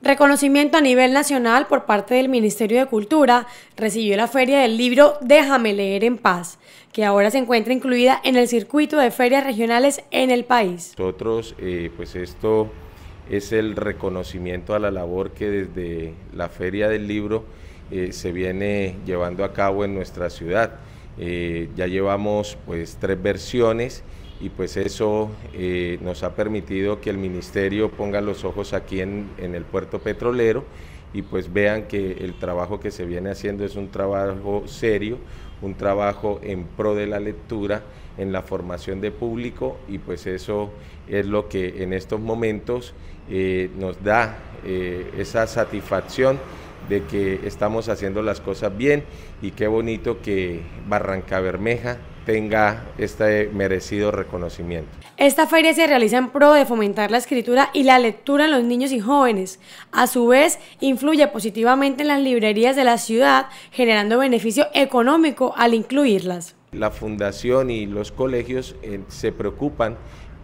Reconocimiento a nivel nacional por parte del Ministerio de Cultura recibió la feria del libro Déjame leer en paz, que ahora se encuentra incluida en el circuito de ferias regionales en el país. Nosotros, eh, pues esto es el reconocimiento a la labor que desde la feria del libro eh, se viene llevando a cabo en nuestra ciudad. Eh, ya llevamos pues tres versiones y pues eso eh, nos ha permitido que el ministerio ponga los ojos aquí en, el puerto petrolero y pues vean que el trabajo que se viene haciendo es un trabajo serio, un trabajo en pro de la lectura, en la formación de público y pues eso es lo que en estos momentos eh, nos da eh, esa satisfacción de que estamos haciendo las cosas bien y qué bonito que Barranca Bermeja tenga este merecido reconocimiento. Esta feria se realiza en pro de fomentar la escritura y la lectura en los niños y jóvenes. A su vez, influye positivamente en las librerías de la ciudad, generando beneficio económico al incluirlas. La fundación y los colegios eh, se preocupan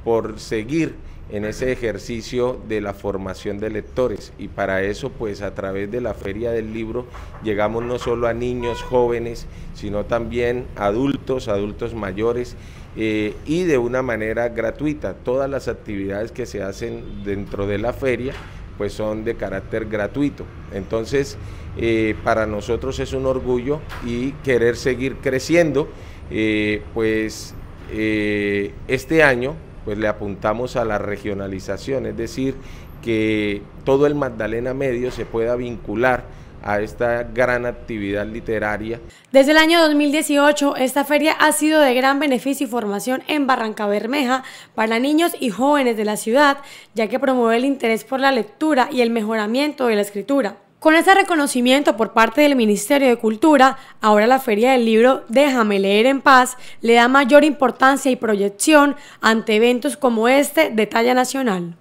por seguir en ese ejercicio de la formación de lectores. Y para eso, pues a través de la Feria del Libro, llegamos no solo a niños, jóvenes, sino también adultos, adultos mayores. Eh, y de una manera gratuita. Todas las actividades que se hacen dentro de la feria pues son de carácter gratuito. Entonces, eh, para nosotros es un orgullo y querer seguir creciendo, eh, pues este año pues le apuntamos a la regionalización, es decir, que todo el Magdalena Medio se pueda vincular a esta gran actividad literaria. Desde el año 2018, esta feria ha sido de gran beneficio y formación en Barranca Bermeja para niños y jóvenes de la ciudad, ya que promueve el interés por la lectura y el mejoramiento de la escritura. Con este reconocimiento por parte del Ministerio de Cultura, ahora la Feria del Libro Déjame leer en paz le da mayor importancia y proyección ante eventos como este de talla nacional.